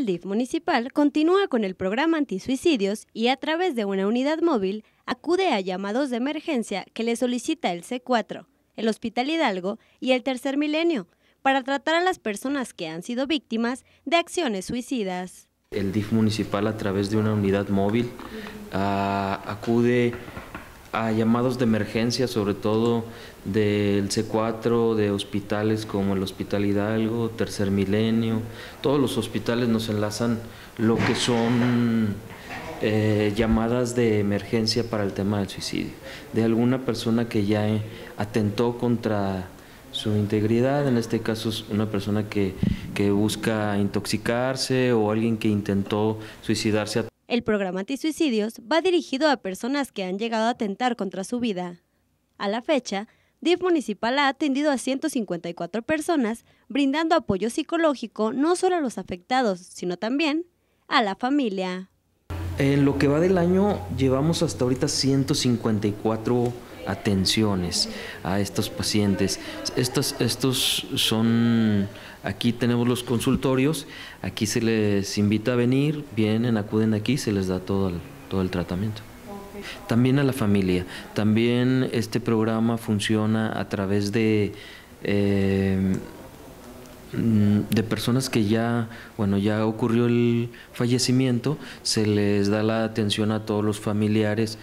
el DIF municipal continúa con el programa antisuicidios y a través de una unidad móvil acude a llamados de emergencia que le solicita el C4, el Hospital Hidalgo y el Tercer Milenio para tratar a las personas que han sido víctimas de acciones suicidas. El DIF municipal a través de una unidad móvil ah, acude a llamados de emergencia, sobre todo del C4, de hospitales como el Hospital Hidalgo, Tercer Milenio. Todos los hospitales nos enlazan lo que son eh, llamadas de emergencia para el tema del suicidio, de alguna persona que ya eh, atentó contra su integridad, en este caso es una persona que, que busca intoxicarse o alguien que intentó suicidarse. El programa Antisuicidios va dirigido a personas que han llegado a atentar contra su vida. A la fecha, DIF Municipal ha atendido a 154 personas, brindando apoyo psicológico no solo a los afectados, sino también a la familia. En lo que va del año, llevamos hasta ahorita 154 atenciones a estos pacientes. Estos, estos son, aquí tenemos los consultorios, aquí se les invita a venir, vienen, acuden aquí, se les da todo el, todo el tratamiento. También a la familia. También este programa funciona a través de, eh, de personas que ya, bueno, ya ocurrió el fallecimiento, se les da la atención a todos los familiares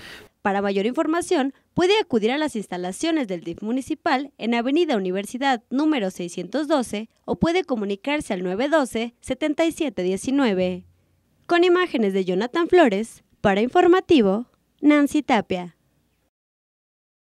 para mayor información, puede acudir a las instalaciones del DIF municipal en Avenida Universidad número 612 o puede comunicarse al 912-7719. Con imágenes de Jonathan Flores, para informativo, Nancy Tapia.